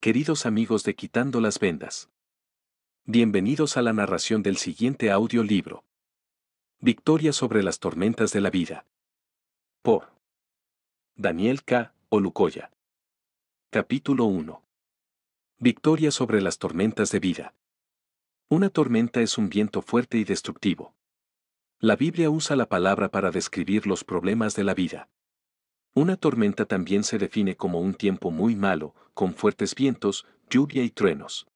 queridos amigos de Quitando las Vendas. Bienvenidos a la narración del siguiente audiolibro. Victoria sobre las tormentas de la vida. Por Daniel K. Olucoya. Capítulo 1. Victoria sobre las tormentas de vida. Una tormenta es un viento fuerte y destructivo. La Biblia usa la palabra para describir los problemas de la vida. Una tormenta también se define como un tiempo muy malo, con fuertes vientos, lluvia y truenos.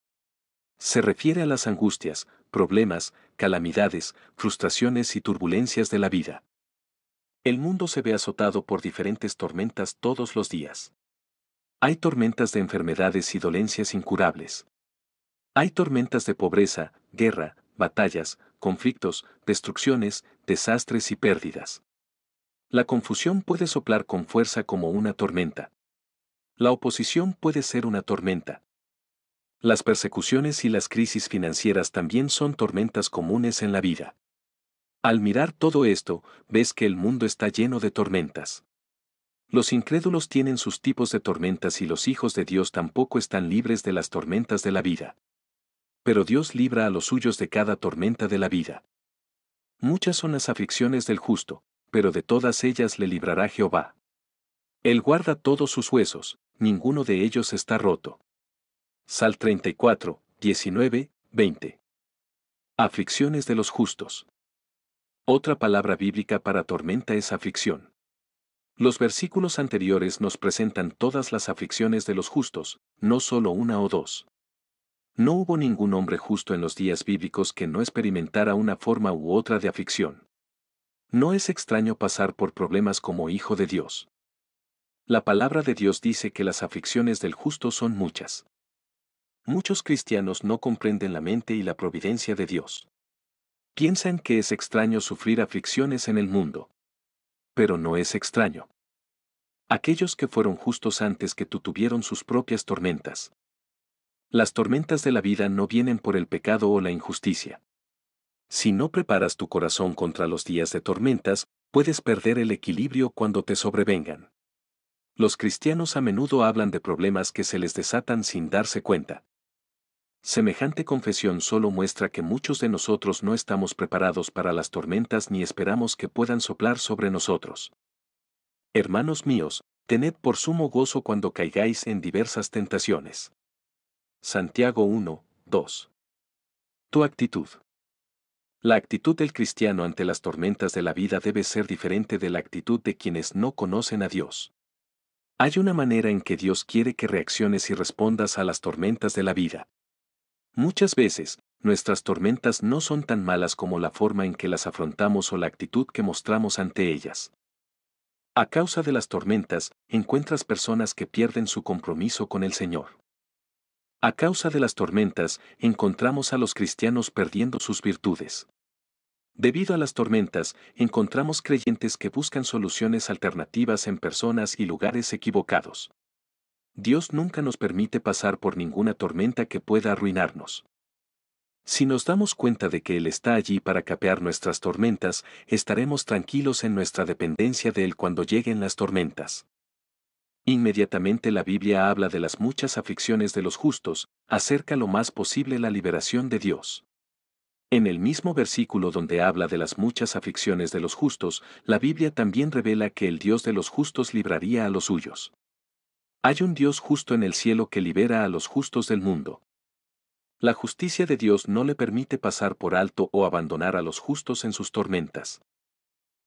Se refiere a las angustias, problemas, calamidades, frustraciones y turbulencias de la vida. El mundo se ve azotado por diferentes tormentas todos los días. Hay tormentas de enfermedades y dolencias incurables. Hay tormentas de pobreza, guerra, batallas, conflictos, destrucciones, desastres y pérdidas. La confusión puede soplar con fuerza como una tormenta. La oposición puede ser una tormenta. Las persecuciones y las crisis financieras también son tormentas comunes en la vida. Al mirar todo esto, ves que el mundo está lleno de tormentas. Los incrédulos tienen sus tipos de tormentas y los hijos de Dios tampoco están libres de las tormentas de la vida. Pero Dios libra a los suyos de cada tormenta de la vida. Muchas son las aflicciones del justo, pero de todas ellas le librará Jehová. Él guarda todos sus huesos, ninguno de ellos está roto. Sal 34, 19, 20. Aflicciones de los justos. Otra palabra bíblica para tormenta es aflicción. Los versículos anteriores nos presentan todas las aflicciones de los justos, no solo una o dos. No hubo ningún hombre justo en los días bíblicos que no experimentara una forma u otra de aflicción. No es extraño pasar por problemas como hijo de Dios. La palabra de Dios dice que las aflicciones del justo son muchas. Muchos cristianos no comprenden la mente y la providencia de Dios. Piensan que es extraño sufrir aflicciones en el mundo. Pero no es extraño. Aquellos que fueron justos antes que tú tuvieron sus propias tormentas. Las tormentas de la vida no vienen por el pecado o la injusticia. Si no preparas tu corazón contra los días de tormentas, puedes perder el equilibrio cuando te sobrevengan. Los cristianos a menudo hablan de problemas que se les desatan sin darse cuenta. Semejante confesión solo muestra que muchos de nosotros no estamos preparados para las tormentas ni esperamos que puedan soplar sobre nosotros. Hermanos míos, tened por sumo gozo cuando caigáis en diversas tentaciones. Santiago 1, 2. Tu actitud. La actitud del cristiano ante las tormentas de la vida debe ser diferente de la actitud de quienes no conocen a Dios. Hay una manera en que Dios quiere que reacciones y respondas a las tormentas de la vida. Muchas veces, nuestras tormentas no son tan malas como la forma en que las afrontamos o la actitud que mostramos ante ellas. A causa de las tormentas, encuentras personas que pierden su compromiso con el Señor. A causa de las tormentas, encontramos a los cristianos perdiendo sus virtudes. Debido a las tormentas, encontramos creyentes que buscan soluciones alternativas en personas y lugares equivocados. Dios nunca nos permite pasar por ninguna tormenta que pueda arruinarnos. Si nos damos cuenta de que Él está allí para capear nuestras tormentas, estaremos tranquilos en nuestra dependencia de Él cuando lleguen las tormentas. Inmediatamente la Biblia habla de las muchas aflicciones de los justos, acerca lo más posible la liberación de Dios. En el mismo versículo donde habla de las muchas aflicciones de los justos, la Biblia también revela que el Dios de los justos libraría a los suyos. Hay un Dios justo en el cielo que libera a los justos del mundo. La justicia de Dios no le permite pasar por alto o abandonar a los justos en sus tormentas.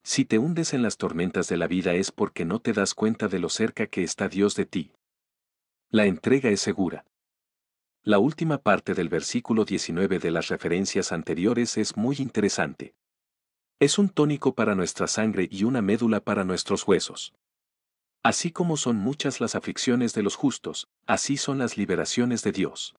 Si te hundes en las tormentas de la vida es porque no te das cuenta de lo cerca que está Dios de ti. La entrega es segura. La última parte del versículo 19 de las referencias anteriores es muy interesante. Es un tónico para nuestra sangre y una médula para nuestros huesos. Así como son muchas las aflicciones de los justos, así son las liberaciones de Dios.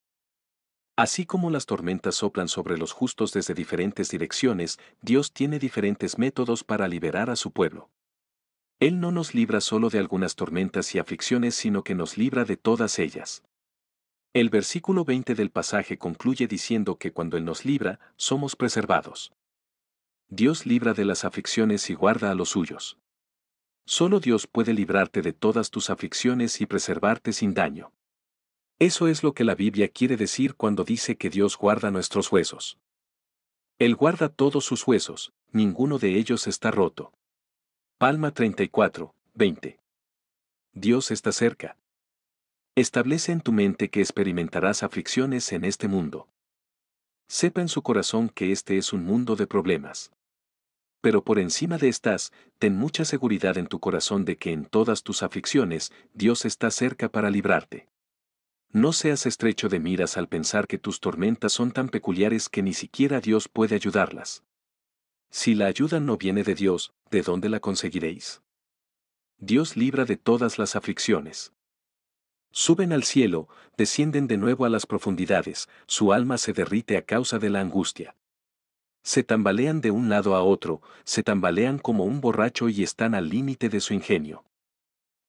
Así como las tormentas soplan sobre los justos desde diferentes direcciones, Dios tiene diferentes métodos para liberar a su pueblo. Él no nos libra solo de algunas tormentas y aflicciones, sino que nos libra de todas ellas. El versículo 20 del pasaje concluye diciendo que cuando Él nos libra, somos preservados. Dios libra de las aflicciones y guarda a los suyos. Solo Dios puede librarte de todas tus aflicciones y preservarte sin daño. Eso es lo que la Biblia quiere decir cuando dice que Dios guarda nuestros huesos. Él guarda todos sus huesos, ninguno de ellos está roto. Palma 34, 20. Dios está cerca. Establece en tu mente que experimentarás aflicciones en este mundo. Sepa en su corazón que este es un mundo de problemas. Pero por encima de estas, ten mucha seguridad en tu corazón de que en todas tus aflicciones Dios está cerca para librarte. No seas estrecho de miras al pensar que tus tormentas son tan peculiares que ni siquiera Dios puede ayudarlas. Si la ayuda no viene de Dios, ¿de dónde la conseguiréis? Dios libra de todas las aflicciones. Suben al cielo, descienden de nuevo a las profundidades, su alma se derrite a causa de la angustia. Se tambalean de un lado a otro, se tambalean como un borracho y están al límite de su ingenio.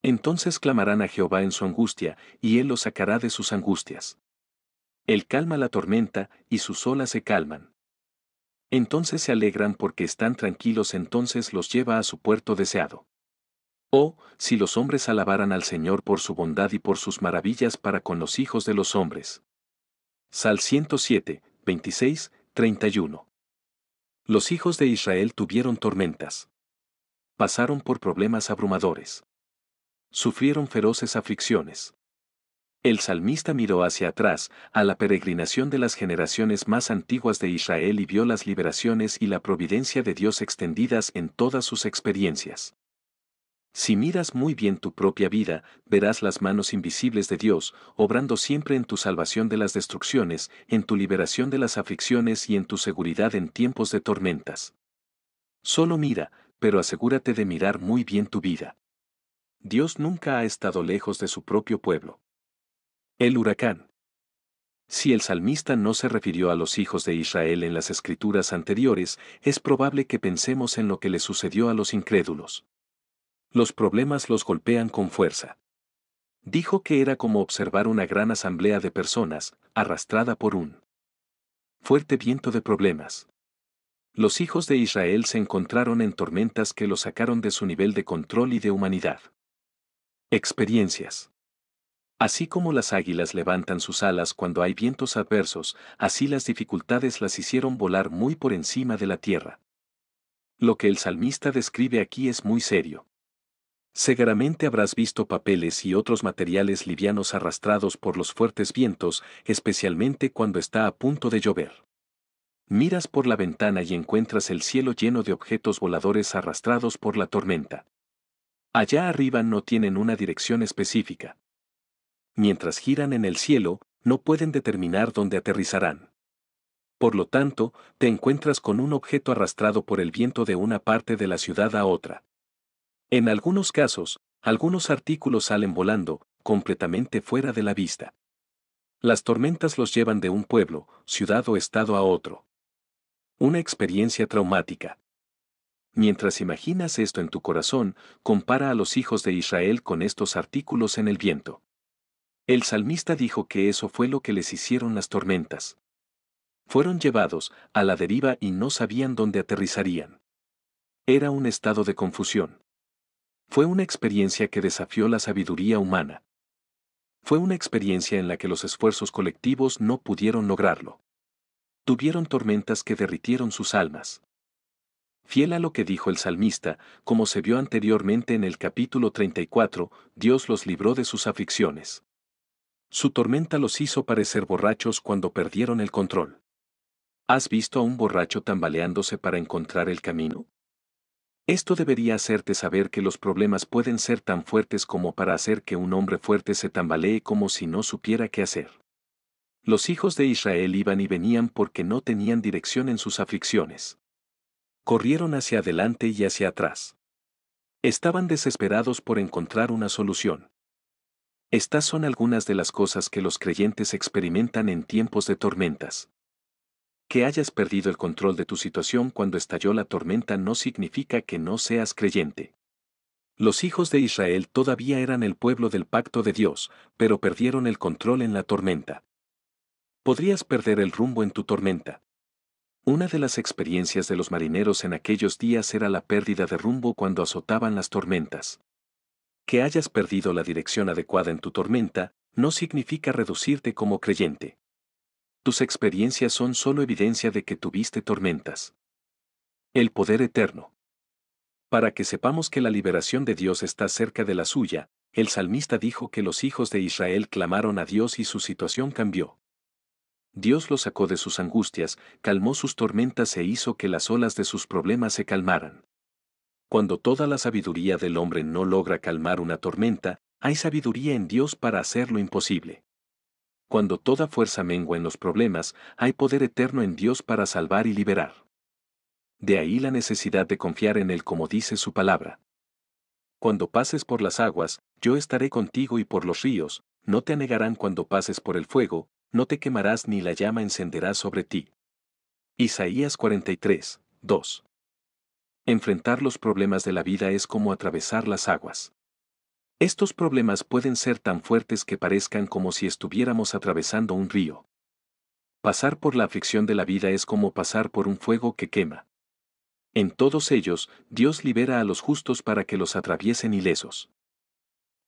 Entonces clamarán a Jehová en su angustia, y él los sacará de sus angustias. Él calma la tormenta, y sus olas se calman. Entonces se alegran porque están tranquilos, entonces los lleva a su puerto deseado. Oh, si los hombres alabaran al Señor por su bondad y por sus maravillas para con los hijos de los hombres. Sal 107, 26, 31. Los hijos de Israel tuvieron tormentas. Pasaron por problemas abrumadores sufrieron feroces aflicciones. El salmista miró hacia atrás, a la peregrinación de las generaciones más antiguas de Israel y vio las liberaciones y la providencia de Dios extendidas en todas sus experiencias. Si miras muy bien tu propia vida, verás las manos invisibles de Dios, obrando siempre en tu salvación de las destrucciones, en tu liberación de las aflicciones y en tu seguridad en tiempos de tormentas. Solo mira, pero asegúrate de mirar muy bien tu vida. Dios nunca ha estado lejos de su propio pueblo. El huracán. Si el salmista no se refirió a los hijos de Israel en las escrituras anteriores, es probable que pensemos en lo que le sucedió a los incrédulos. Los problemas los golpean con fuerza. Dijo que era como observar una gran asamblea de personas, arrastrada por un fuerte viento de problemas. Los hijos de Israel se encontraron en tormentas que los sacaron de su nivel de control y de humanidad. Experiencias. Así como las águilas levantan sus alas cuando hay vientos adversos, así las dificultades las hicieron volar muy por encima de la tierra. Lo que el salmista describe aquí es muy serio. Seguramente habrás visto papeles y otros materiales livianos arrastrados por los fuertes vientos, especialmente cuando está a punto de llover. Miras por la ventana y encuentras el cielo lleno de objetos voladores arrastrados por la tormenta allá arriba no tienen una dirección específica. Mientras giran en el cielo, no pueden determinar dónde aterrizarán. Por lo tanto, te encuentras con un objeto arrastrado por el viento de una parte de la ciudad a otra. En algunos casos, algunos artículos salen volando, completamente fuera de la vista. Las tormentas los llevan de un pueblo, ciudad o estado a otro. Una experiencia traumática. Mientras imaginas esto en tu corazón, compara a los hijos de Israel con estos artículos en el viento. El salmista dijo que eso fue lo que les hicieron las tormentas. Fueron llevados a la deriva y no sabían dónde aterrizarían. Era un estado de confusión. Fue una experiencia que desafió la sabiduría humana. Fue una experiencia en la que los esfuerzos colectivos no pudieron lograrlo. Tuvieron tormentas que derritieron sus almas. Fiel a lo que dijo el salmista, como se vio anteriormente en el capítulo 34, Dios los libró de sus aflicciones. Su tormenta los hizo parecer borrachos cuando perdieron el control. ¿Has visto a un borracho tambaleándose para encontrar el camino? Esto debería hacerte saber que los problemas pueden ser tan fuertes como para hacer que un hombre fuerte se tambalee como si no supiera qué hacer. Los hijos de Israel iban y venían porque no tenían dirección en sus aflicciones corrieron hacia adelante y hacia atrás. Estaban desesperados por encontrar una solución. Estas son algunas de las cosas que los creyentes experimentan en tiempos de tormentas. Que hayas perdido el control de tu situación cuando estalló la tormenta no significa que no seas creyente. Los hijos de Israel todavía eran el pueblo del pacto de Dios, pero perdieron el control en la tormenta. Podrías perder el rumbo en tu tormenta. Una de las experiencias de los marineros en aquellos días era la pérdida de rumbo cuando azotaban las tormentas. Que hayas perdido la dirección adecuada en tu tormenta no significa reducirte como creyente. Tus experiencias son solo evidencia de que tuviste tormentas. El poder eterno. Para que sepamos que la liberación de Dios está cerca de la suya, el salmista dijo que los hijos de Israel clamaron a Dios y su situación cambió. Dios lo sacó de sus angustias, calmó sus tormentas e hizo que las olas de sus problemas se calmaran. Cuando toda la sabiduría del hombre no logra calmar una tormenta, hay sabiduría en Dios para hacer lo imposible. Cuando toda fuerza mengua en los problemas, hay poder eterno en Dios para salvar y liberar. De ahí la necesidad de confiar en Él como dice su palabra. Cuando pases por las aguas, yo estaré contigo y por los ríos, no te anegarán cuando pases por el fuego, no te quemarás ni la llama encenderá sobre ti. Isaías 43, 2. Enfrentar los problemas de la vida es como atravesar las aguas. Estos problemas pueden ser tan fuertes que parezcan como si estuviéramos atravesando un río. Pasar por la aflicción de la vida es como pasar por un fuego que quema. En todos ellos, Dios libera a los justos para que los atraviesen ilesos.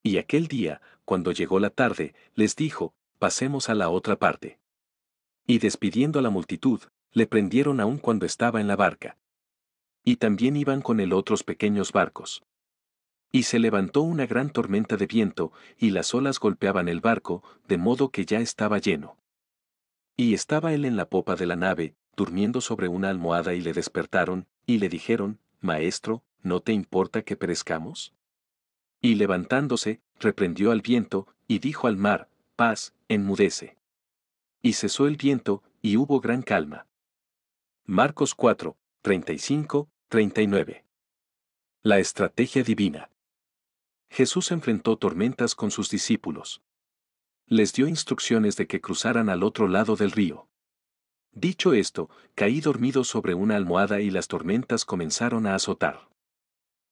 Y aquel día, cuando llegó la tarde, les dijo, pasemos a la otra parte. Y despidiendo a la multitud, le prendieron aún cuando estaba en la barca. Y también iban con él otros pequeños barcos. Y se levantó una gran tormenta de viento, y las olas golpeaban el barco, de modo que ya estaba lleno. Y estaba él en la popa de la nave, durmiendo sobre una almohada y le despertaron, y le dijeron, Maestro, ¿no te importa que perezcamos? Y levantándose, reprendió al viento, y dijo al mar, paz, enmudece. Y cesó el viento, y hubo gran calma. Marcos 4, 35, 39. La estrategia divina. Jesús enfrentó tormentas con sus discípulos. Les dio instrucciones de que cruzaran al otro lado del río. Dicho esto, caí dormido sobre una almohada y las tormentas comenzaron a azotar.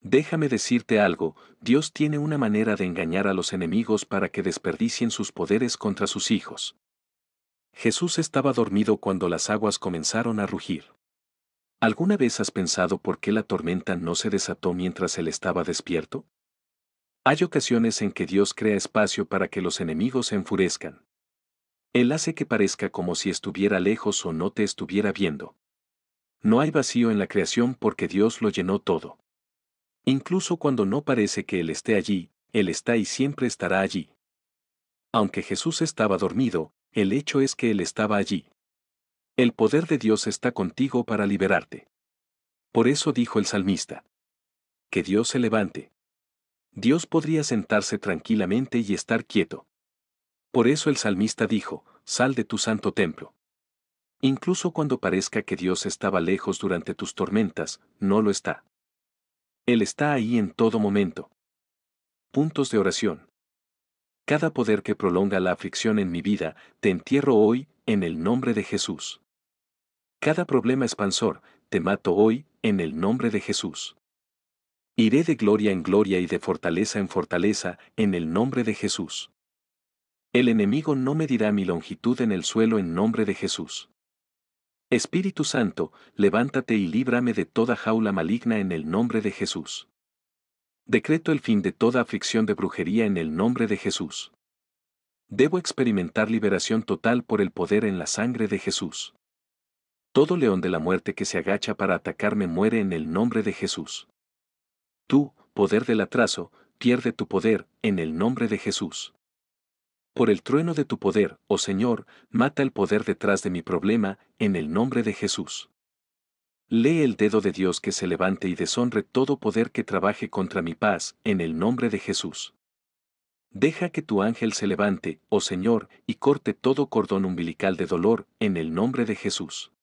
Déjame decirte algo, Dios tiene una manera de engañar a los enemigos para que desperdicien sus poderes contra sus hijos. Jesús estaba dormido cuando las aguas comenzaron a rugir. ¿Alguna vez has pensado por qué la tormenta no se desató mientras él estaba despierto? Hay ocasiones en que Dios crea espacio para que los enemigos se enfurezcan. Él hace que parezca como si estuviera lejos o no te estuviera viendo. No hay vacío en la creación porque Dios lo llenó todo. Incluso cuando no parece que Él esté allí, Él está y siempre estará allí. Aunque Jesús estaba dormido, el hecho es que Él estaba allí. El poder de Dios está contigo para liberarte. Por eso dijo el salmista. Que Dios se levante. Dios podría sentarse tranquilamente y estar quieto. Por eso el salmista dijo, sal de tu santo templo. Incluso cuando parezca que Dios estaba lejos durante tus tormentas, no lo está. Él está ahí en todo momento. Puntos de oración. Cada poder que prolonga la aflicción en mi vida, te entierro hoy, en el nombre de Jesús. Cada problema expansor, te mato hoy, en el nombre de Jesús. Iré de gloria en gloria y de fortaleza en fortaleza, en el nombre de Jesús. El enemigo no medirá mi longitud en el suelo en nombre de Jesús. Espíritu Santo, levántate y líbrame de toda jaula maligna en el nombre de Jesús. Decreto el fin de toda aflicción de brujería en el nombre de Jesús. Debo experimentar liberación total por el poder en la sangre de Jesús. Todo león de la muerte que se agacha para atacarme muere en el nombre de Jesús. Tú, poder del atraso, pierde tu poder, en el nombre de Jesús. Por el trueno de tu poder, oh Señor, mata el poder detrás de mi problema, en el nombre de Jesús. Lee el dedo de Dios que se levante y deshonre todo poder que trabaje contra mi paz, en el nombre de Jesús. Deja que tu ángel se levante, oh Señor, y corte todo cordón umbilical de dolor, en el nombre de Jesús.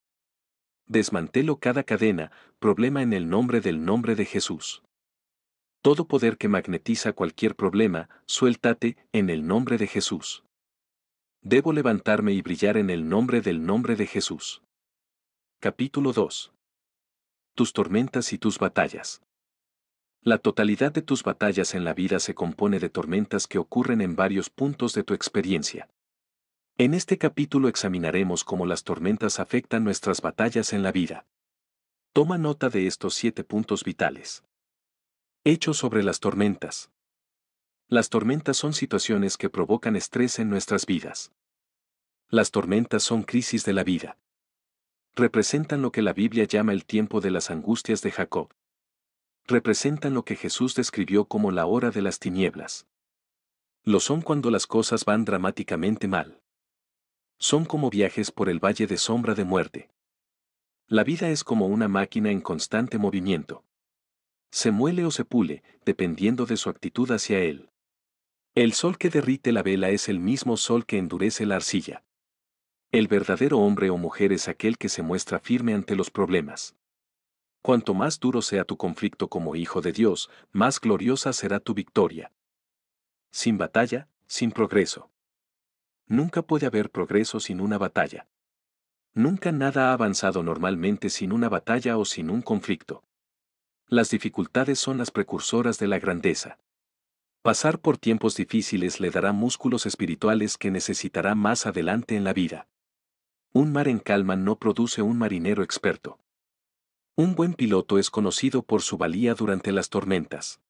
Desmantelo cada cadena, problema en el nombre del nombre de Jesús todo poder que magnetiza cualquier problema, suéltate en el nombre de Jesús. Debo levantarme y brillar en el nombre del nombre de Jesús. Capítulo 2. Tus tormentas y tus batallas. La totalidad de tus batallas en la vida se compone de tormentas que ocurren en varios puntos de tu experiencia. En este capítulo examinaremos cómo las tormentas afectan nuestras batallas en la vida. Toma nota de estos siete puntos vitales. Hecho sobre las tormentas. Las tormentas son situaciones que provocan estrés en nuestras vidas. Las tormentas son crisis de la vida. Representan lo que la Biblia llama el tiempo de las angustias de Jacob. Representan lo que Jesús describió como la hora de las tinieblas. Lo son cuando las cosas van dramáticamente mal. Son como viajes por el valle de sombra de muerte. La vida es como una máquina en constante movimiento se muele o se pule, dependiendo de su actitud hacia él. El sol que derrite la vela es el mismo sol que endurece la arcilla. El verdadero hombre o mujer es aquel que se muestra firme ante los problemas. Cuanto más duro sea tu conflicto como hijo de Dios, más gloriosa será tu victoria. Sin batalla, sin progreso. Nunca puede haber progreso sin una batalla. Nunca nada ha avanzado normalmente sin una batalla o sin un conflicto las dificultades son las precursoras de la grandeza. Pasar por tiempos difíciles le dará músculos espirituales que necesitará más adelante en la vida. Un mar en calma no produce un marinero experto. Un buen piloto es conocido por su valía durante las tormentas.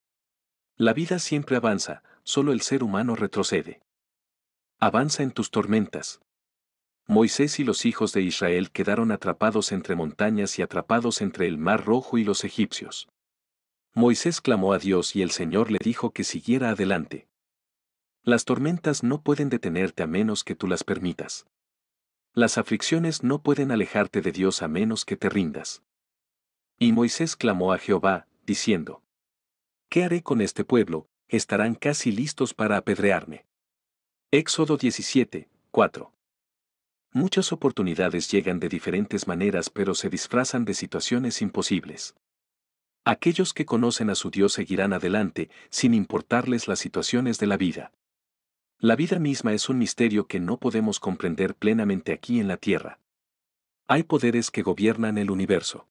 La vida siempre avanza, solo el ser humano retrocede. Avanza en tus tormentas. Moisés y los hijos de Israel quedaron atrapados entre montañas y atrapados entre el mar rojo y los egipcios. Moisés clamó a Dios y el Señor le dijo que siguiera adelante. Las tormentas no pueden detenerte a menos que tú las permitas. Las aflicciones no pueden alejarte de Dios a menos que te rindas. Y Moisés clamó a Jehová, diciendo, ¿Qué haré con este pueblo? Estarán casi listos para apedrearme. Éxodo 17, 4. Muchas oportunidades llegan de diferentes maneras pero se disfrazan de situaciones imposibles. Aquellos que conocen a su Dios seguirán adelante, sin importarles las situaciones de la vida. La vida misma es un misterio que no podemos comprender plenamente aquí en la Tierra. Hay poderes que gobiernan el universo.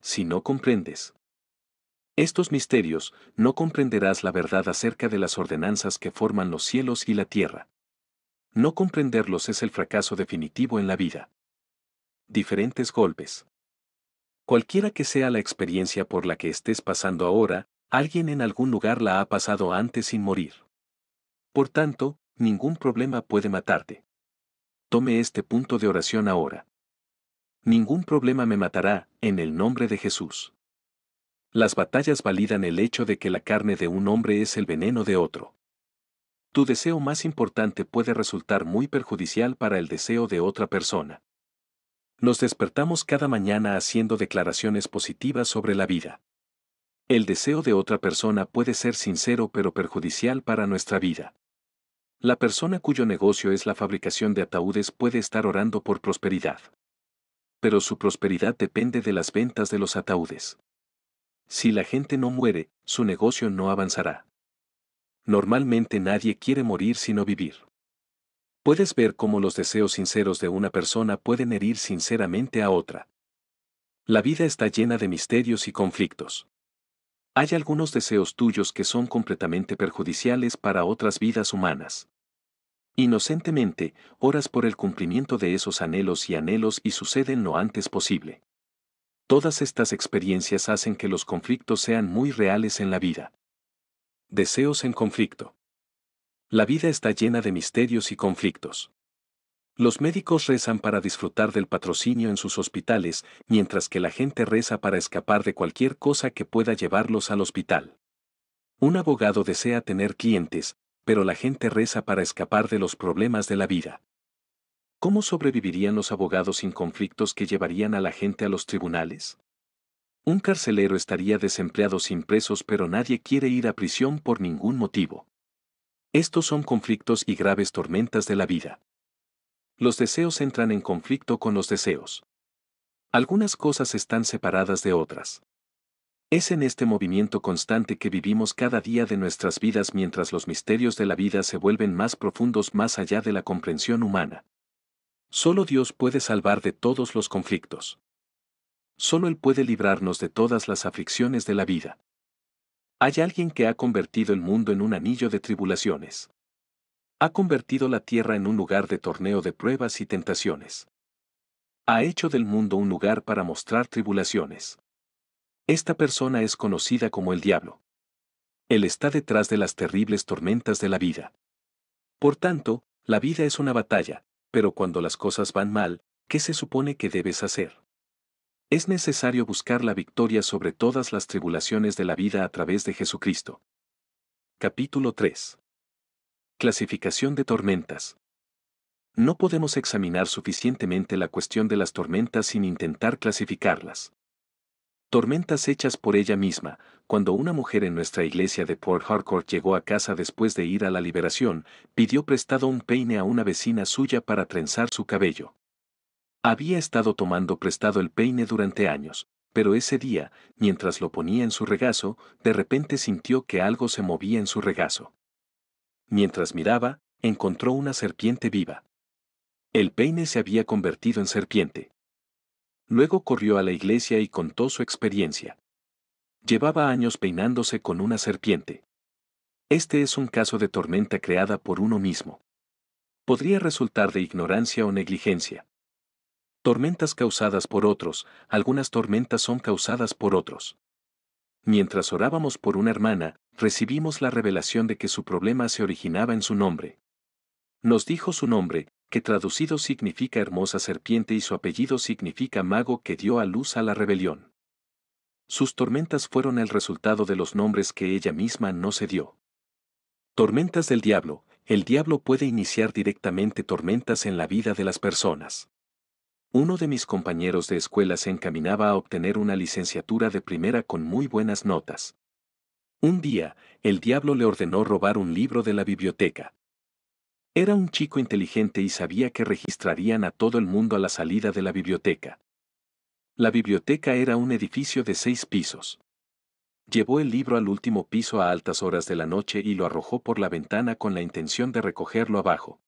Si no comprendes estos misterios, no comprenderás la verdad acerca de las ordenanzas que forman los cielos y la tierra. No comprenderlos es el fracaso definitivo en la vida. Diferentes golpes. Cualquiera que sea la experiencia por la que estés pasando ahora, alguien en algún lugar la ha pasado antes sin morir. Por tanto, ningún problema puede matarte. Tome este punto de oración ahora. Ningún problema me matará, en el nombre de Jesús. Las batallas validan el hecho de que la carne de un hombre es el veneno de otro. Tu deseo más importante puede resultar muy perjudicial para el deseo de otra persona nos despertamos cada mañana haciendo declaraciones positivas sobre la vida. El deseo de otra persona puede ser sincero pero perjudicial para nuestra vida. La persona cuyo negocio es la fabricación de ataúdes puede estar orando por prosperidad. Pero su prosperidad depende de las ventas de los ataúdes. Si la gente no muere, su negocio no avanzará. Normalmente nadie quiere morir sino vivir puedes ver cómo los deseos sinceros de una persona pueden herir sinceramente a otra. La vida está llena de misterios y conflictos. Hay algunos deseos tuyos que son completamente perjudiciales para otras vidas humanas. Inocentemente, oras por el cumplimiento de esos anhelos y anhelos y suceden lo antes posible. Todas estas experiencias hacen que los conflictos sean muy reales en la vida. Deseos en conflicto. La vida está llena de misterios y conflictos. Los médicos rezan para disfrutar del patrocinio en sus hospitales, mientras que la gente reza para escapar de cualquier cosa que pueda llevarlos al hospital. Un abogado desea tener clientes, pero la gente reza para escapar de los problemas de la vida. ¿Cómo sobrevivirían los abogados sin conflictos que llevarían a la gente a los tribunales? Un carcelero estaría desempleado sin presos, pero nadie quiere ir a prisión por ningún motivo. Estos son conflictos y graves tormentas de la vida. Los deseos entran en conflicto con los deseos. Algunas cosas están separadas de otras. Es en este movimiento constante que vivimos cada día de nuestras vidas mientras los misterios de la vida se vuelven más profundos más allá de la comprensión humana. Solo Dios puede salvar de todos los conflictos. Solo Él puede librarnos de todas las aflicciones de la vida. Hay alguien que ha convertido el mundo en un anillo de tribulaciones. Ha convertido la tierra en un lugar de torneo de pruebas y tentaciones. Ha hecho del mundo un lugar para mostrar tribulaciones. Esta persona es conocida como el diablo. Él está detrás de las terribles tormentas de la vida. Por tanto, la vida es una batalla, pero cuando las cosas van mal, ¿qué se supone que debes hacer? Es necesario buscar la victoria sobre todas las tribulaciones de la vida a través de Jesucristo. Capítulo 3. Clasificación de tormentas. No podemos examinar suficientemente la cuestión de las tormentas sin intentar clasificarlas. Tormentas hechas por ella misma, cuando una mujer en nuestra iglesia de Port Harcourt llegó a casa después de ir a la liberación, pidió prestado un peine a una vecina suya para trenzar su cabello. Había estado tomando prestado el peine durante años, pero ese día, mientras lo ponía en su regazo, de repente sintió que algo se movía en su regazo. Mientras miraba, encontró una serpiente viva. El peine se había convertido en serpiente. Luego corrió a la iglesia y contó su experiencia. Llevaba años peinándose con una serpiente. Este es un caso de tormenta creada por uno mismo. Podría resultar de ignorancia o negligencia. Tormentas causadas por otros, algunas tormentas son causadas por otros. Mientras orábamos por una hermana, recibimos la revelación de que su problema se originaba en su nombre. Nos dijo su nombre, que traducido significa hermosa serpiente y su apellido significa mago que dio a luz a la rebelión. Sus tormentas fueron el resultado de los nombres que ella misma no se dio. Tormentas del diablo, el diablo puede iniciar directamente tormentas en la vida de las personas. Uno de mis compañeros de escuela se encaminaba a obtener una licenciatura de primera con muy buenas notas. Un día, el diablo le ordenó robar un libro de la biblioteca. Era un chico inteligente y sabía que registrarían a todo el mundo a la salida de la biblioteca. La biblioteca era un edificio de seis pisos. Llevó el libro al último piso a altas horas de la noche y lo arrojó por la ventana con la intención de recogerlo abajo.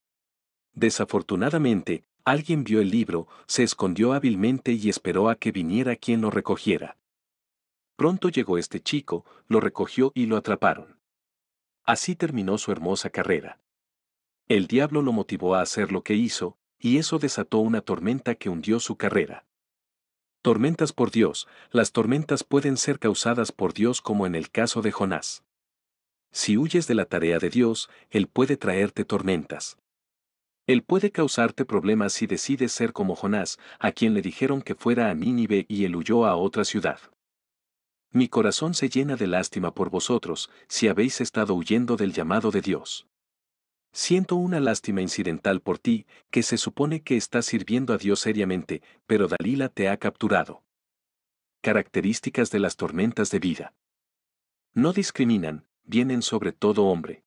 Desafortunadamente, Alguien vio el libro, se escondió hábilmente y esperó a que viniera quien lo recogiera. Pronto llegó este chico, lo recogió y lo atraparon. Así terminó su hermosa carrera. El diablo lo motivó a hacer lo que hizo, y eso desató una tormenta que hundió su carrera. Tormentas por Dios, las tormentas pueden ser causadas por Dios como en el caso de Jonás. Si huyes de la tarea de Dios, Él puede traerte tormentas. Él puede causarte problemas si decides ser como Jonás, a quien le dijeron que fuera a Nínive y él huyó a otra ciudad. Mi corazón se llena de lástima por vosotros, si habéis estado huyendo del llamado de Dios. Siento una lástima incidental por ti, que se supone que estás sirviendo a Dios seriamente, pero Dalila te ha capturado. Características de las tormentas de vida. No discriminan, vienen sobre todo hombre.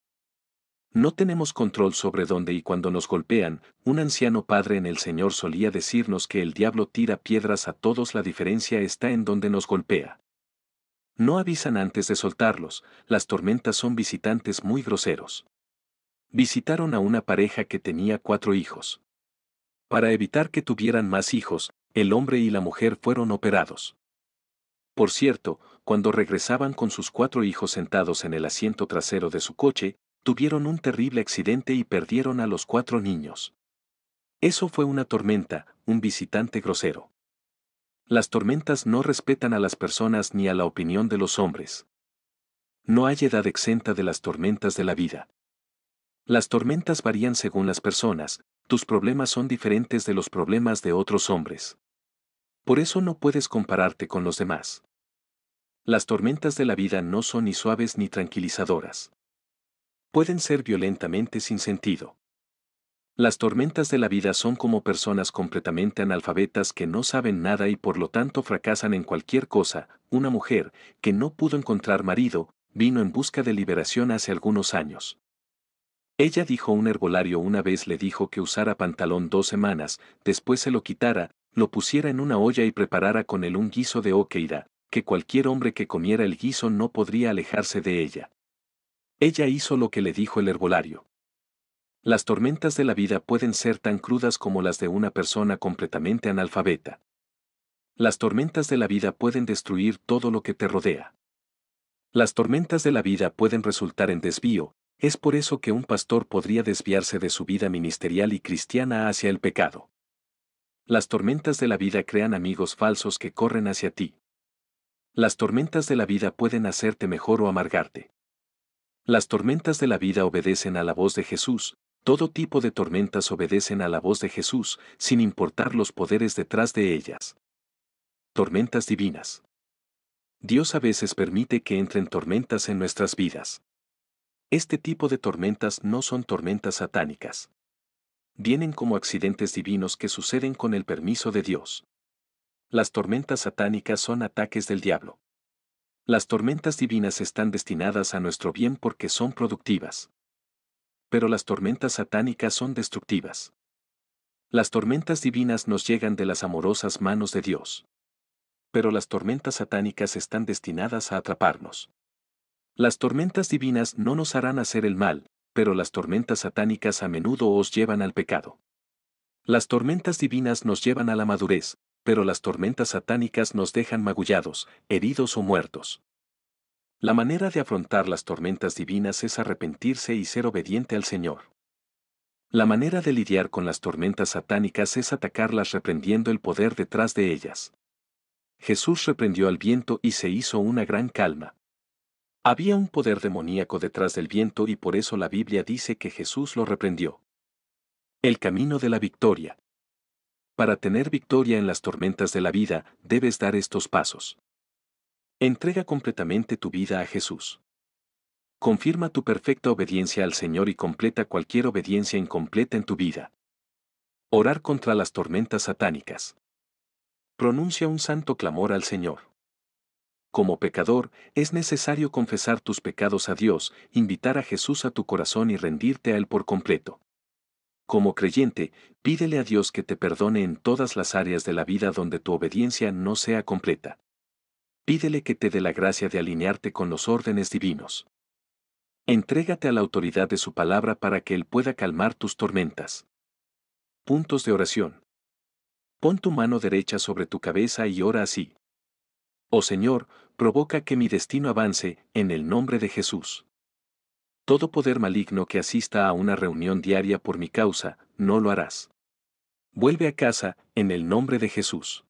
No tenemos control sobre dónde y cuándo nos golpean, un anciano padre en el Señor solía decirnos que el diablo tira piedras a todos, la diferencia está en dónde nos golpea. No avisan antes de soltarlos, las tormentas son visitantes muy groseros. Visitaron a una pareja que tenía cuatro hijos. Para evitar que tuvieran más hijos, el hombre y la mujer fueron operados. Por cierto, cuando regresaban con sus cuatro hijos sentados en el asiento trasero de su coche, tuvieron un terrible accidente y perdieron a los cuatro niños. Eso fue una tormenta, un visitante grosero. Las tormentas no respetan a las personas ni a la opinión de los hombres. No hay edad exenta de las tormentas de la vida. Las tormentas varían según las personas, tus problemas son diferentes de los problemas de otros hombres. Por eso no puedes compararte con los demás. Las tormentas de la vida no son ni suaves ni tranquilizadoras pueden ser violentamente sin sentido. Las tormentas de la vida son como personas completamente analfabetas que no saben nada y por lo tanto fracasan en cualquier cosa. Una mujer, que no pudo encontrar marido, vino en busca de liberación hace algunos años. Ella dijo un herbolario una vez le dijo que usara pantalón dos semanas, después se lo quitara, lo pusiera en una olla y preparara con él un guiso de oqueira, que cualquier hombre que comiera el guiso no podría alejarse de ella. Ella hizo lo que le dijo el herbolario. Las tormentas de la vida pueden ser tan crudas como las de una persona completamente analfabeta. Las tormentas de la vida pueden destruir todo lo que te rodea. Las tormentas de la vida pueden resultar en desvío, es por eso que un pastor podría desviarse de su vida ministerial y cristiana hacia el pecado. Las tormentas de la vida crean amigos falsos que corren hacia ti. Las tormentas de la vida pueden hacerte mejor o amargarte. Las tormentas de la vida obedecen a la voz de Jesús, todo tipo de tormentas obedecen a la voz de Jesús, sin importar los poderes detrás de ellas. Tormentas divinas. Dios a veces permite que entren tormentas en nuestras vidas. Este tipo de tormentas no son tormentas satánicas. Vienen como accidentes divinos que suceden con el permiso de Dios. Las tormentas satánicas son ataques del diablo. Las tormentas divinas están destinadas a nuestro bien porque son productivas. Pero las tormentas satánicas son destructivas. Las tormentas divinas nos llegan de las amorosas manos de Dios. Pero las tormentas satánicas están destinadas a atraparnos. Las tormentas divinas no nos harán hacer el mal, pero las tormentas satánicas a menudo os llevan al pecado. Las tormentas divinas nos llevan a la madurez, pero las tormentas satánicas nos dejan magullados, heridos o muertos. La manera de afrontar las tormentas divinas es arrepentirse y ser obediente al Señor. La manera de lidiar con las tormentas satánicas es atacarlas reprendiendo el poder detrás de ellas. Jesús reprendió al viento y se hizo una gran calma. Había un poder demoníaco detrás del viento y por eso la Biblia dice que Jesús lo reprendió. El camino de la victoria. Para tener victoria en las tormentas de la vida, debes dar estos pasos. Entrega completamente tu vida a Jesús. Confirma tu perfecta obediencia al Señor y completa cualquier obediencia incompleta en tu vida. Orar contra las tormentas satánicas. Pronuncia un santo clamor al Señor. Como pecador, es necesario confesar tus pecados a Dios, invitar a Jesús a tu corazón y rendirte a Él por completo. Como creyente, pídele a Dios que te perdone en todas las áreas de la vida donde tu obediencia no sea completa. Pídele que te dé la gracia de alinearte con los órdenes divinos. Entrégate a la autoridad de su palabra para que Él pueda calmar tus tormentas. Puntos de oración. Pon tu mano derecha sobre tu cabeza y ora así. Oh Señor, provoca que mi destino avance en el nombre de Jesús. Todo poder maligno que asista a una reunión diaria por mi causa, no lo harás. Vuelve a casa, en el nombre de Jesús.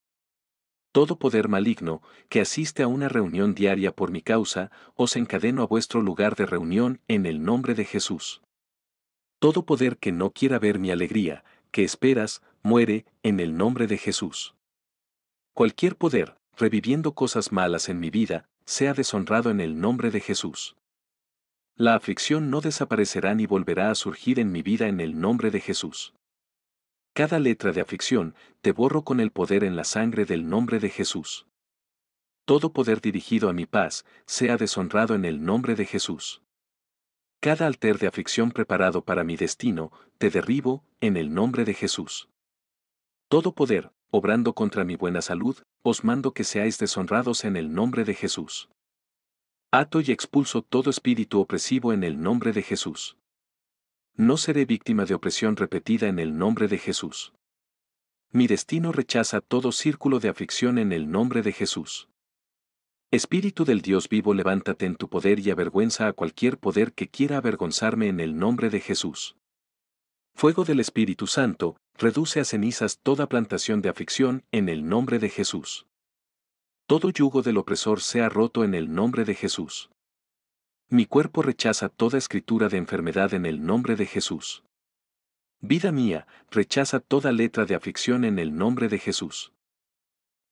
Todo poder maligno que asiste a una reunión diaria por mi causa, os encadeno a vuestro lugar de reunión en el nombre de Jesús. Todo poder que no quiera ver mi alegría, que esperas, muere, en el nombre de Jesús. Cualquier poder, reviviendo cosas malas en mi vida, sea deshonrado en el nombre de Jesús. La aflicción no desaparecerá ni volverá a surgir en mi vida en el nombre de Jesús. Cada letra de aflicción te borro con el poder en la sangre del nombre de Jesús. Todo poder dirigido a mi paz sea deshonrado en el nombre de Jesús. Cada altar de aflicción preparado para mi destino te derribo en el nombre de Jesús. Todo poder, obrando contra mi buena salud, os mando que seáis deshonrados en el nombre de Jesús. Ato y expulso todo espíritu opresivo en el nombre de Jesús. No seré víctima de opresión repetida en el nombre de Jesús. Mi destino rechaza todo círculo de aflicción en el nombre de Jesús. Espíritu del Dios vivo, levántate en tu poder y avergüenza a cualquier poder que quiera avergonzarme en el nombre de Jesús. Fuego del Espíritu Santo, reduce a cenizas toda plantación de aflicción en el nombre de Jesús todo yugo del opresor sea roto en el nombre de Jesús. Mi cuerpo rechaza toda escritura de enfermedad en el nombre de Jesús. Vida mía, rechaza toda letra de aflicción en el nombre de Jesús.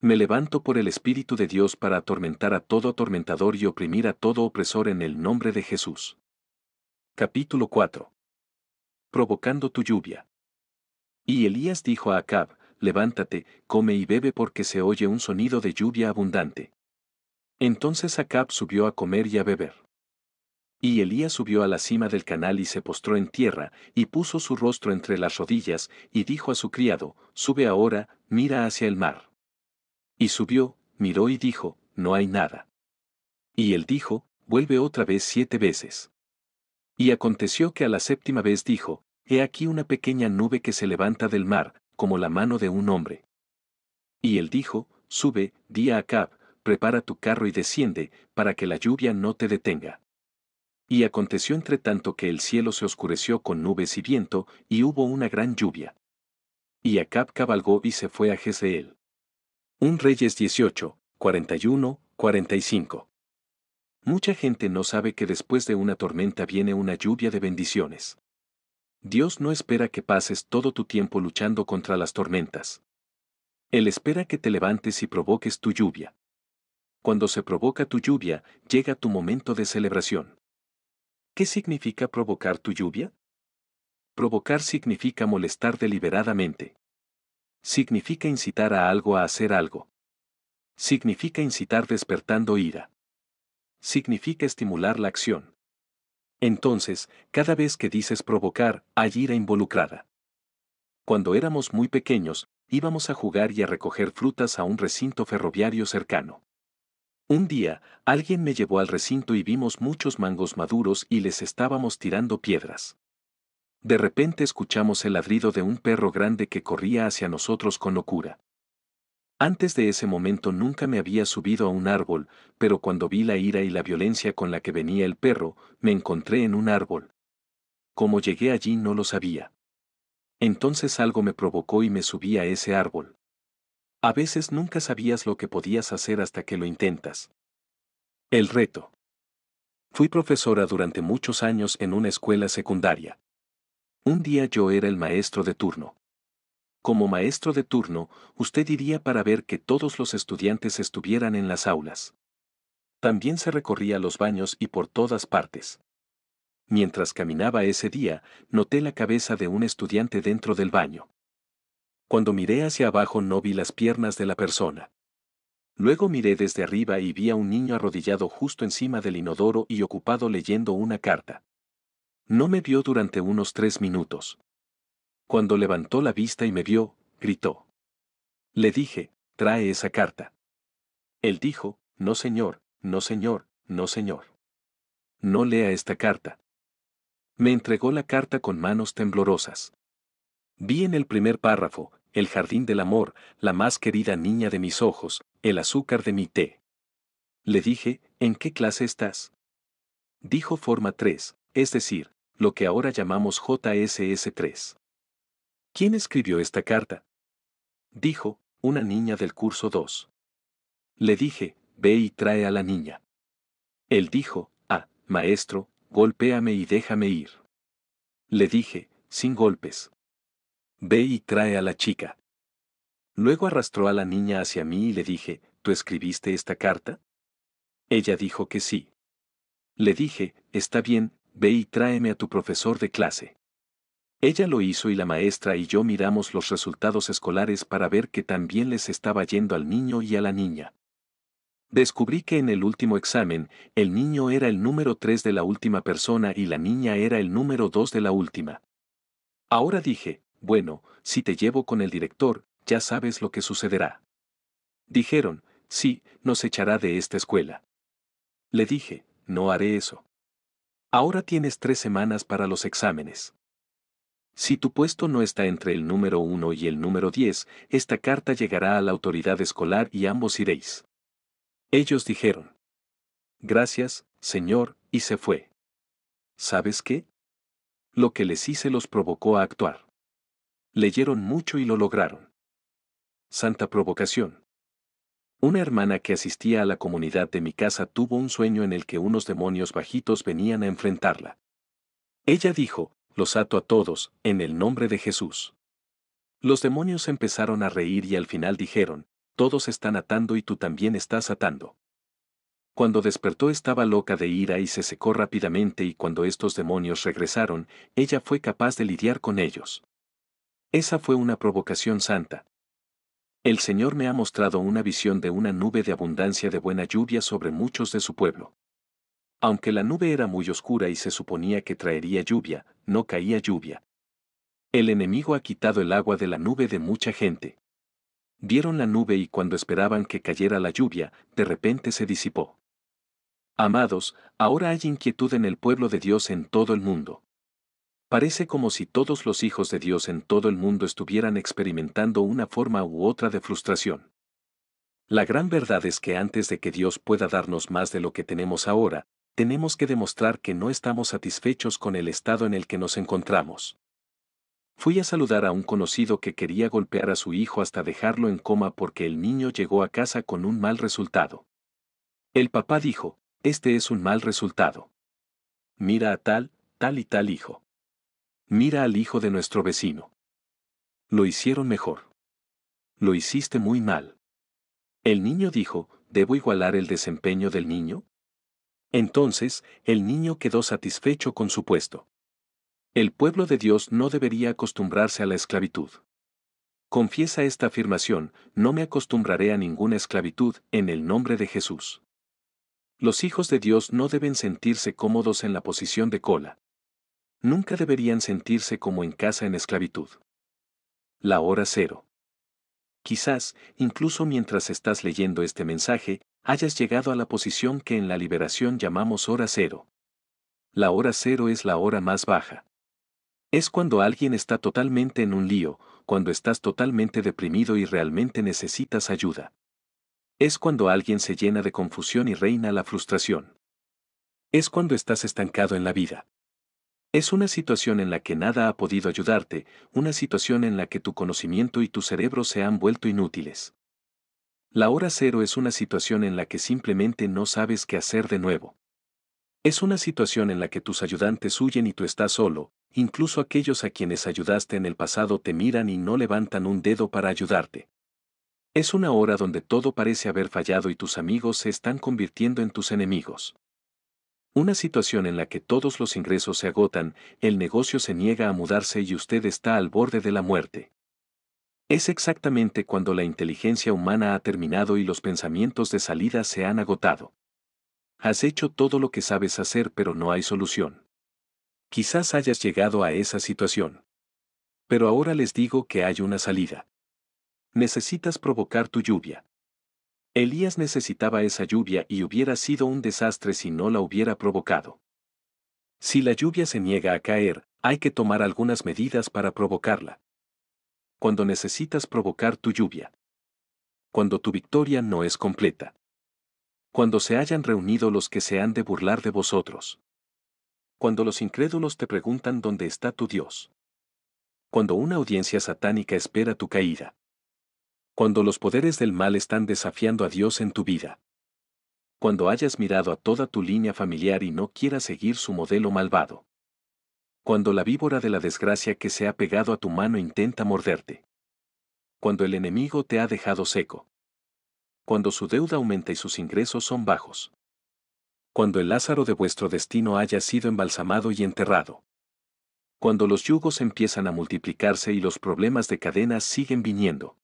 Me levanto por el Espíritu de Dios para atormentar a todo atormentador y oprimir a todo opresor en el nombre de Jesús. Capítulo 4. Provocando tu lluvia. Y Elías dijo a Acab, levántate, come y bebe porque se oye un sonido de lluvia abundante. Entonces Acab subió a comer y a beber. Y Elías subió a la cima del canal y se postró en tierra, y puso su rostro entre las rodillas, y dijo a su criado, Sube ahora, mira hacia el mar. Y subió, miró y dijo, No hay nada. Y él dijo, Vuelve otra vez siete veces. Y aconteció que a la séptima vez dijo, He aquí una pequeña nube que se levanta del mar, como la mano de un hombre. Y él dijo, Sube, di a Acab, prepara tu carro y desciende, para que la lluvia no te detenga. Y aconteció entre tanto que el cielo se oscureció con nubes y viento, y hubo una gran lluvia. Y Acab cabalgó y se fue a Jezeel. Un Reyes 18, 41, 45. Mucha gente no sabe que después de una tormenta viene una lluvia de bendiciones. Dios no espera que pases todo tu tiempo luchando contra las tormentas. Él espera que te levantes y provoques tu lluvia. Cuando se provoca tu lluvia, llega tu momento de celebración. ¿Qué significa provocar tu lluvia? Provocar significa molestar deliberadamente. Significa incitar a algo a hacer algo. Significa incitar despertando ira. Significa estimular la acción. Entonces, cada vez que dices provocar, hay ira involucrada. Cuando éramos muy pequeños, íbamos a jugar y a recoger frutas a un recinto ferroviario cercano. Un día, alguien me llevó al recinto y vimos muchos mangos maduros y les estábamos tirando piedras. De repente escuchamos el ladrido de un perro grande que corría hacia nosotros con locura. Antes de ese momento nunca me había subido a un árbol, pero cuando vi la ira y la violencia con la que venía el perro, me encontré en un árbol. Como llegué allí no lo sabía. Entonces algo me provocó y me subí a ese árbol. A veces nunca sabías lo que podías hacer hasta que lo intentas. El reto. Fui profesora durante muchos años en una escuela secundaria. Un día yo era el maestro de turno. Como maestro de turno, usted iría para ver que todos los estudiantes estuvieran en las aulas. También se recorría los baños y por todas partes. Mientras caminaba ese día, noté la cabeza de un estudiante dentro del baño. Cuando miré hacia abajo no vi las piernas de la persona. Luego miré desde arriba y vi a un niño arrodillado justo encima del inodoro y ocupado leyendo una carta. No me vio durante unos tres minutos. Cuando levantó la vista y me vio, gritó. Le dije, trae esa carta. Él dijo, no señor, no señor, no señor. No lea esta carta. Me entregó la carta con manos temblorosas. Vi en el primer párrafo, el jardín del amor, la más querida niña de mis ojos, el azúcar de mi té. Le dije, ¿en qué clase estás? Dijo forma 3, es decir, lo que ahora llamamos JSS3. ¿Quién escribió esta carta? Dijo, una niña del curso 2. Le dije, ve y trae a la niña. Él dijo, ah, maestro, golpéame y déjame ir. Le dije, sin golpes. Ve y trae a la chica. Luego arrastró a la niña hacia mí y le dije, ¿tú escribiste esta carta? Ella dijo que sí. Le dije, está bien, ve y tráeme a tu profesor de clase. Ella lo hizo y la maestra y yo miramos los resultados escolares para ver que también les estaba yendo al niño y a la niña. Descubrí que en el último examen, el niño era el número 3 de la última persona y la niña era el número 2 de la última. Ahora dije, bueno, si te llevo con el director, ya sabes lo que sucederá. Dijeron, sí, nos echará de esta escuela. Le dije, no haré eso. Ahora tienes tres semanas para los exámenes. Si tu puesto no está entre el número 1 y el número 10, esta carta llegará a la autoridad escolar y ambos iréis. Ellos dijeron, Gracias, señor, y se fue. ¿Sabes qué? Lo que les hice los provocó a actuar. Leyeron mucho y lo lograron. Santa provocación. Una hermana que asistía a la comunidad de mi casa tuvo un sueño en el que unos demonios bajitos venían a enfrentarla. Ella dijo, los ato a todos, en el nombre de Jesús. Los demonios empezaron a reír y al final dijeron, todos están atando y tú también estás atando. Cuando despertó estaba loca de ira y se secó rápidamente y cuando estos demonios regresaron, ella fue capaz de lidiar con ellos. Esa fue una provocación santa. El Señor me ha mostrado una visión de una nube de abundancia de buena lluvia sobre muchos de su pueblo. Aunque la nube era muy oscura y se suponía que traería lluvia, no caía lluvia. El enemigo ha quitado el agua de la nube de mucha gente. Dieron la nube y cuando esperaban que cayera la lluvia, de repente se disipó. Amados, ahora hay inquietud en el pueblo de Dios en todo el mundo. Parece como si todos los hijos de Dios en todo el mundo estuvieran experimentando una forma u otra de frustración. La gran verdad es que antes de que Dios pueda darnos más de lo que tenemos ahora, tenemos que demostrar que no estamos satisfechos con el estado en el que nos encontramos. Fui a saludar a un conocido que quería golpear a su hijo hasta dejarlo en coma porque el niño llegó a casa con un mal resultado. El papá dijo, este es un mal resultado. Mira a tal, tal y tal hijo. Mira al hijo de nuestro vecino. Lo hicieron mejor. Lo hiciste muy mal. El niño dijo, ¿debo igualar el desempeño del niño? Entonces, el niño quedó satisfecho con su puesto. El pueblo de Dios no debería acostumbrarse a la esclavitud. Confiesa esta afirmación, no me acostumbraré a ninguna esclavitud en el nombre de Jesús. Los hijos de Dios no deben sentirse cómodos en la posición de cola. Nunca deberían sentirse como en casa en esclavitud. La hora cero. Quizás, incluso mientras estás leyendo este mensaje, hayas llegado a la posición que en la liberación llamamos hora cero. La hora cero es la hora más baja. Es cuando alguien está totalmente en un lío, cuando estás totalmente deprimido y realmente necesitas ayuda. Es cuando alguien se llena de confusión y reina la frustración. Es cuando estás estancado en la vida. Es una situación en la que nada ha podido ayudarte, una situación en la que tu conocimiento y tu cerebro se han vuelto inútiles. La hora cero es una situación en la que simplemente no sabes qué hacer de nuevo. Es una situación en la que tus ayudantes huyen y tú estás solo, incluso aquellos a quienes ayudaste en el pasado te miran y no levantan un dedo para ayudarte. Es una hora donde todo parece haber fallado y tus amigos se están convirtiendo en tus enemigos. Una situación en la que todos los ingresos se agotan, el negocio se niega a mudarse y usted está al borde de la muerte. Es exactamente cuando la inteligencia humana ha terminado y los pensamientos de salida se han agotado. Has hecho todo lo que sabes hacer pero no hay solución. Quizás hayas llegado a esa situación. Pero ahora les digo que hay una salida. Necesitas provocar tu lluvia. Elías necesitaba esa lluvia y hubiera sido un desastre si no la hubiera provocado. Si la lluvia se niega a caer, hay que tomar algunas medidas para provocarla cuando necesitas provocar tu lluvia. Cuando tu victoria no es completa. Cuando se hayan reunido los que se han de burlar de vosotros. Cuando los incrédulos te preguntan dónde está tu Dios. Cuando una audiencia satánica espera tu caída. Cuando los poderes del mal están desafiando a Dios en tu vida. Cuando hayas mirado a toda tu línea familiar y no quieras seguir su modelo malvado cuando la víbora de la desgracia que se ha pegado a tu mano intenta morderte. Cuando el enemigo te ha dejado seco. Cuando su deuda aumenta y sus ingresos son bajos. Cuando el Lázaro de vuestro destino haya sido embalsamado y enterrado. Cuando los yugos empiezan a multiplicarse y los problemas de cadenas siguen viniendo.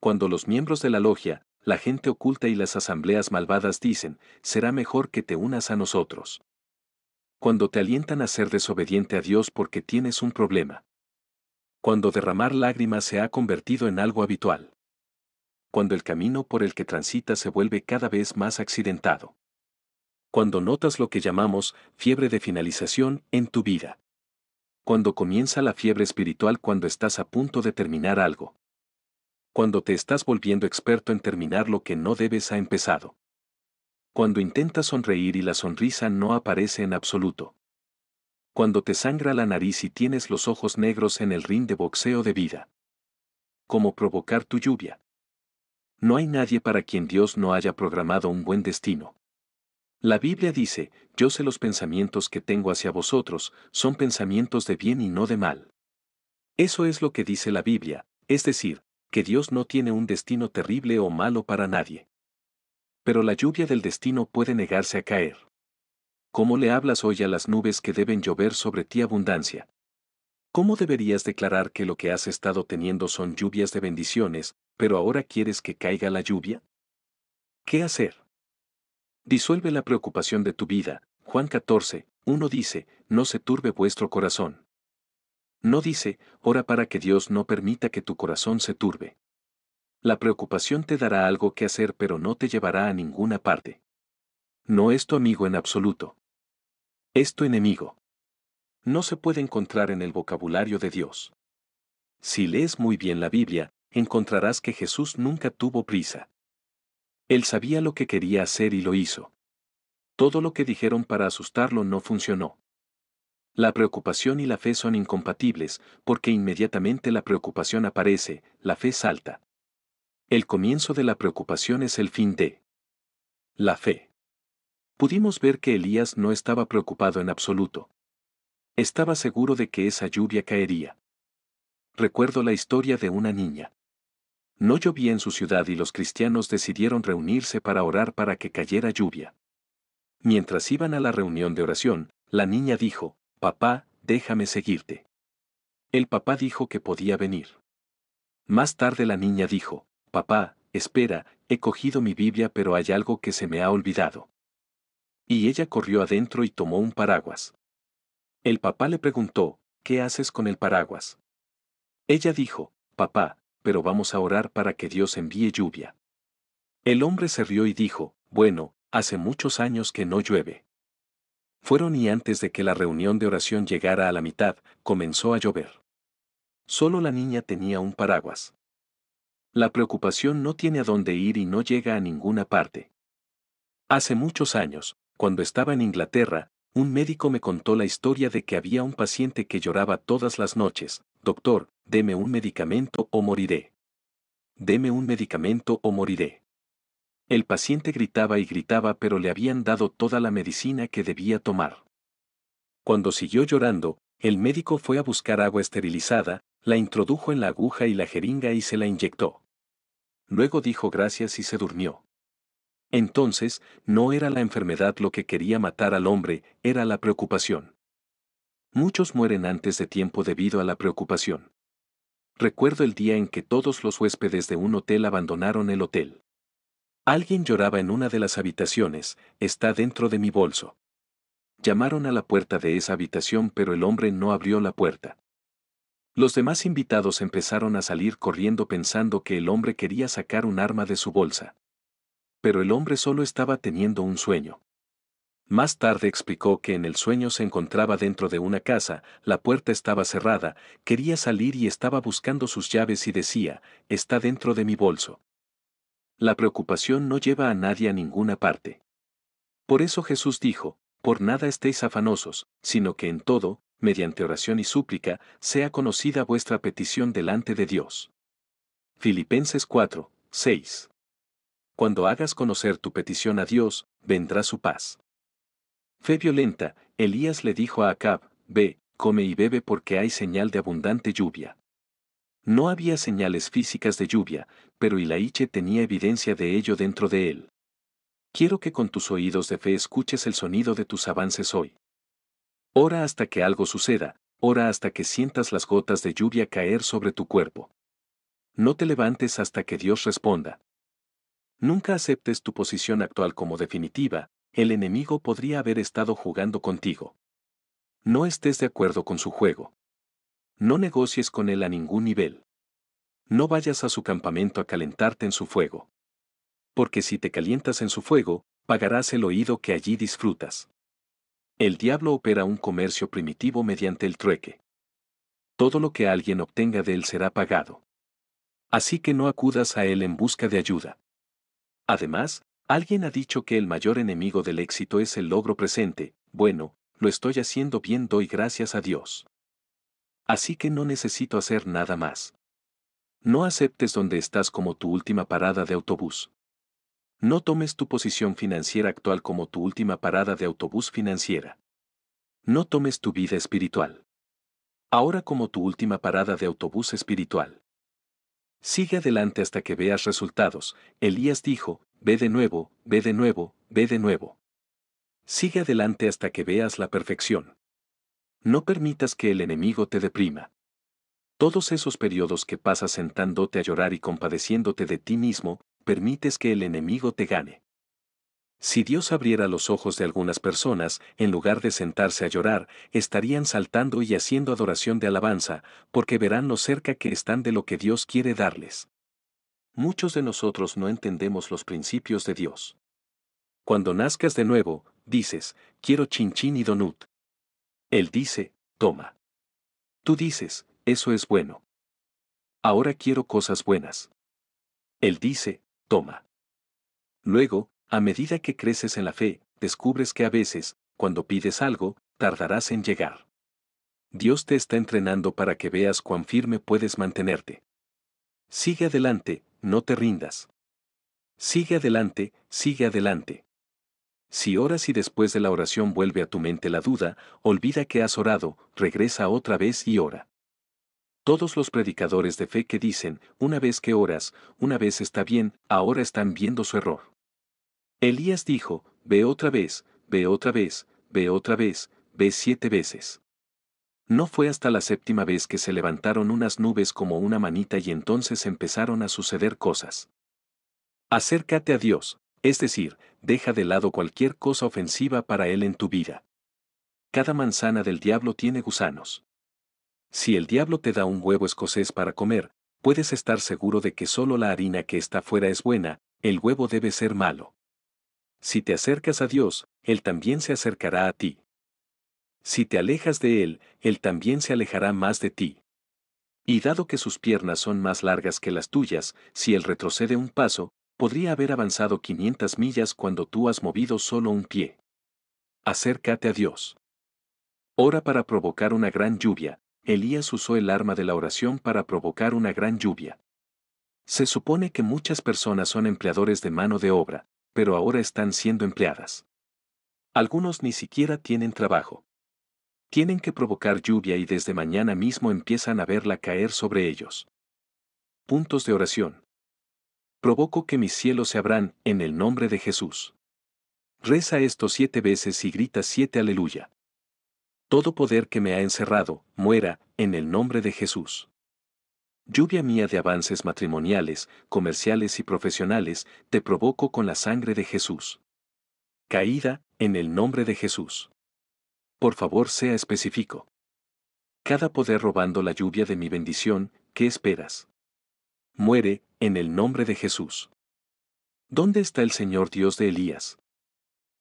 Cuando los miembros de la logia, la gente oculta y las asambleas malvadas dicen, será mejor que te unas a nosotros. Cuando te alientan a ser desobediente a Dios porque tienes un problema. Cuando derramar lágrimas se ha convertido en algo habitual. Cuando el camino por el que transitas se vuelve cada vez más accidentado. Cuando notas lo que llamamos fiebre de finalización en tu vida. Cuando comienza la fiebre espiritual cuando estás a punto de terminar algo. Cuando te estás volviendo experto en terminar lo que no debes ha empezado. Cuando intentas sonreír y la sonrisa no aparece en absoluto. Cuando te sangra la nariz y tienes los ojos negros en el ring de boxeo de vida. Cómo provocar tu lluvia. No hay nadie para quien Dios no haya programado un buen destino. La Biblia dice, yo sé los pensamientos que tengo hacia vosotros, son pensamientos de bien y no de mal. Eso es lo que dice la Biblia, es decir, que Dios no tiene un destino terrible o malo para nadie pero la lluvia del destino puede negarse a caer. ¿Cómo le hablas hoy a las nubes que deben llover sobre ti abundancia? ¿Cómo deberías declarar que lo que has estado teniendo son lluvias de bendiciones, pero ahora quieres que caiga la lluvia? ¿Qué hacer? Disuelve la preocupación de tu vida. Juan 14, 1 dice, no se turbe vuestro corazón. No dice, ora para que Dios no permita que tu corazón se turbe. La preocupación te dará algo que hacer pero no te llevará a ninguna parte. No es tu amigo en absoluto. Es tu enemigo. No se puede encontrar en el vocabulario de Dios. Si lees muy bien la Biblia, encontrarás que Jesús nunca tuvo prisa. Él sabía lo que quería hacer y lo hizo. Todo lo que dijeron para asustarlo no funcionó. La preocupación y la fe son incompatibles, porque inmediatamente la preocupación aparece, la fe salta. El comienzo de la preocupación es el fin de la fe. Pudimos ver que Elías no estaba preocupado en absoluto. Estaba seguro de que esa lluvia caería. Recuerdo la historia de una niña. No llovía en su ciudad y los cristianos decidieron reunirse para orar para que cayera lluvia. Mientras iban a la reunión de oración, la niña dijo, Papá, déjame seguirte. El papá dijo que podía venir. Más tarde la niña dijo, Papá, espera, he cogido mi Biblia pero hay algo que se me ha olvidado. Y ella corrió adentro y tomó un paraguas. El papá le preguntó, ¿qué haces con el paraguas? Ella dijo, papá, pero vamos a orar para que Dios envíe lluvia. El hombre se rió y dijo, bueno, hace muchos años que no llueve. Fueron y antes de que la reunión de oración llegara a la mitad, comenzó a llover. Solo la niña tenía un paraguas. La preocupación no tiene a dónde ir y no llega a ninguna parte. Hace muchos años, cuando estaba en Inglaterra, un médico me contó la historia de que había un paciente que lloraba todas las noches, Doctor, deme un medicamento o moriré. Deme un medicamento o moriré. El paciente gritaba y gritaba pero le habían dado toda la medicina que debía tomar. Cuando siguió llorando, el médico fue a buscar agua esterilizada, la introdujo en la aguja y la jeringa y se la inyectó. Luego dijo gracias y se durmió. Entonces, no era la enfermedad lo que quería matar al hombre, era la preocupación. Muchos mueren antes de tiempo debido a la preocupación. Recuerdo el día en que todos los huéspedes de un hotel abandonaron el hotel. Alguien lloraba en una de las habitaciones, está dentro de mi bolso. Llamaron a la puerta de esa habitación pero el hombre no abrió la puerta. Los demás invitados empezaron a salir corriendo pensando que el hombre quería sacar un arma de su bolsa. Pero el hombre solo estaba teniendo un sueño. Más tarde explicó que en el sueño se encontraba dentro de una casa, la puerta estaba cerrada, quería salir y estaba buscando sus llaves y decía, está dentro de mi bolso. La preocupación no lleva a nadie a ninguna parte. Por eso Jesús dijo, por nada estéis afanosos, sino que en todo, mediante oración y súplica, sea conocida vuestra petición delante de Dios. Filipenses 4, 6. Cuando hagas conocer tu petición a Dios, vendrá su paz. Fe violenta, Elías le dijo a Acab, ve, come y bebe porque hay señal de abundante lluvia. No había señales físicas de lluvia, pero Ilaiche tenía evidencia de ello dentro de él. Quiero que con tus oídos de fe escuches el sonido de tus avances hoy. Ora hasta que algo suceda, ora hasta que sientas las gotas de lluvia caer sobre tu cuerpo. No te levantes hasta que Dios responda. Nunca aceptes tu posición actual como definitiva, el enemigo podría haber estado jugando contigo. No estés de acuerdo con su juego. No negocies con él a ningún nivel. No vayas a su campamento a calentarte en su fuego. Porque si te calientas en su fuego, pagarás el oído que allí disfrutas. El diablo opera un comercio primitivo mediante el trueque. Todo lo que alguien obtenga de él será pagado. Así que no acudas a él en busca de ayuda. Además, alguien ha dicho que el mayor enemigo del éxito es el logro presente, bueno, lo estoy haciendo bien, doy gracias a Dios. Así que no necesito hacer nada más. No aceptes donde estás como tu última parada de autobús. No tomes tu posición financiera actual como tu última parada de autobús financiera. No tomes tu vida espiritual. Ahora como tu última parada de autobús espiritual. Sigue adelante hasta que veas resultados, Elías dijo, ve de nuevo, ve de nuevo, ve de nuevo. Sigue adelante hasta que veas la perfección. No permitas que el enemigo te deprima. Todos esos periodos que pasas sentándote a llorar y compadeciéndote de ti mismo, permites que el enemigo te gane. Si Dios abriera los ojos de algunas personas, en lugar de sentarse a llorar, estarían saltando y haciendo adoración de alabanza, porque verán lo cerca que están de lo que Dios quiere darles. Muchos de nosotros no entendemos los principios de Dios. Cuando nazcas de nuevo, dices, quiero chinchín y donut. Él dice, toma. Tú dices, eso es bueno. Ahora quiero cosas buenas. Él dice, toma. Luego, a medida que creces en la fe, descubres que a veces, cuando pides algo, tardarás en llegar. Dios te está entrenando para que veas cuán firme puedes mantenerte. Sigue adelante, no te rindas. Sigue adelante, sigue adelante. Si oras y después de la oración vuelve a tu mente la duda, olvida que has orado, regresa otra vez y ora. Todos los predicadores de fe que dicen, una vez que oras, una vez está bien, ahora están viendo su error. Elías dijo, ve otra vez, ve otra vez, ve otra vez, ve siete veces. No fue hasta la séptima vez que se levantaron unas nubes como una manita y entonces empezaron a suceder cosas. Acércate a Dios, es decir, deja de lado cualquier cosa ofensiva para Él en tu vida. Cada manzana del diablo tiene gusanos. Si el diablo te da un huevo escocés para comer, puedes estar seguro de que solo la harina que está fuera es buena, el huevo debe ser malo. Si te acercas a Dios, Él también se acercará a ti. Si te alejas de Él, Él también se alejará más de ti. Y dado que sus piernas son más largas que las tuyas, si Él retrocede un paso, podría haber avanzado 500 millas cuando tú has movido solo un pie. Acércate a Dios. Ora para provocar una gran lluvia, Elías usó el arma de la oración para provocar una gran lluvia. Se supone que muchas personas son empleadores de mano de obra, pero ahora están siendo empleadas. Algunos ni siquiera tienen trabajo. Tienen que provocar lluvia y desde mañana mismo empiezan a verla caer sobre ellos. Puntos de oración. Provoco que mis cielos se abran en el nombre de Jesús. Reza esto siete veces y grita siete aleluya todo poder que me ha encerrado, muera, en el nombre de Jesús. Lluvia mía de avances matrimoniales, comerciales y profesionales, te provoco con la sangre de Jesús. Caída, en el nombre de Jesús. Por favor, sea específico. Cada poder robando la lluvia de mi bendición, ¿qué esperas? Muere, en el nombre de Jesús. ¿Dónde está el Señor Dios de Elías?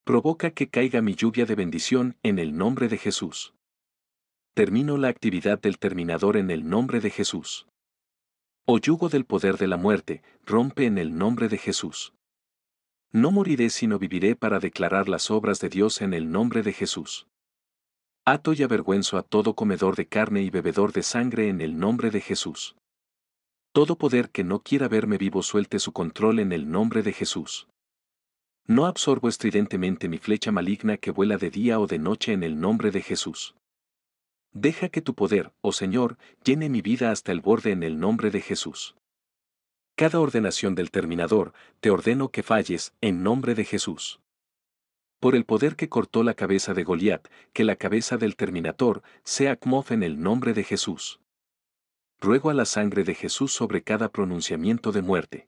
Provoca que caiga mi lluvia de bendición en el nombre de Jesús. Termino la actividad del terminador en el nombre de Jesús. O yugo del poder de la muerte, rompe en el nombre de Jesús. No moriré sino viviré para declarar las obras de Dios en el nombre de Jesús. Ato y avergüenzo a todo comedor de carne y bebedor de sangre en el nombre de Jesús. Todo poder que no quiera verme vivo suelte su control en el nombre de Jesús. No absorbo estridentemente mi flecha maligna que vuela de día o de noche en el nombre de Jesús. Deja que tu poder, oh Señor, llene mi vida hasta el borde en el nombre de Jesús. Cada ordenación del terminador, te ordeno que falles, en nombre de Jesús. Por el poder que cortó la cabeza de Goliat, que la cabeza del terminator sea cmof en el nombre de Jesús. Ruego a la sangre de Jesús sobre cada pronunciamiento de muerte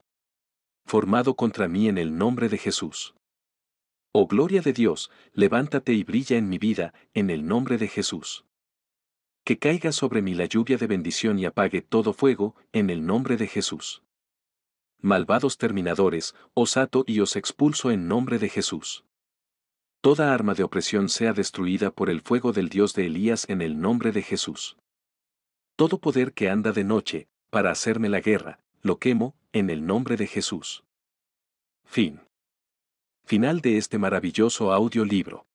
formado contra mí en el nombre de Jesús. Oh gloria de Dios, levántate y brilla en mi vida, en el nombre de Jesús. Que caiga sobre mí la lluvia de bendición y apague todo fuego, en el nombre de Jesús. Malvados terminadores, os ato y os expulso en nombre de Jesús. Toda arma de opresión sea destruida por el fuego del Dios de Elías en el nombre de Jesús. Todo poder que anda de noche, para hacerme la guerra, lo quemo, en el nombre de Jesús. Fin. Final de este maravilloso audiolibro.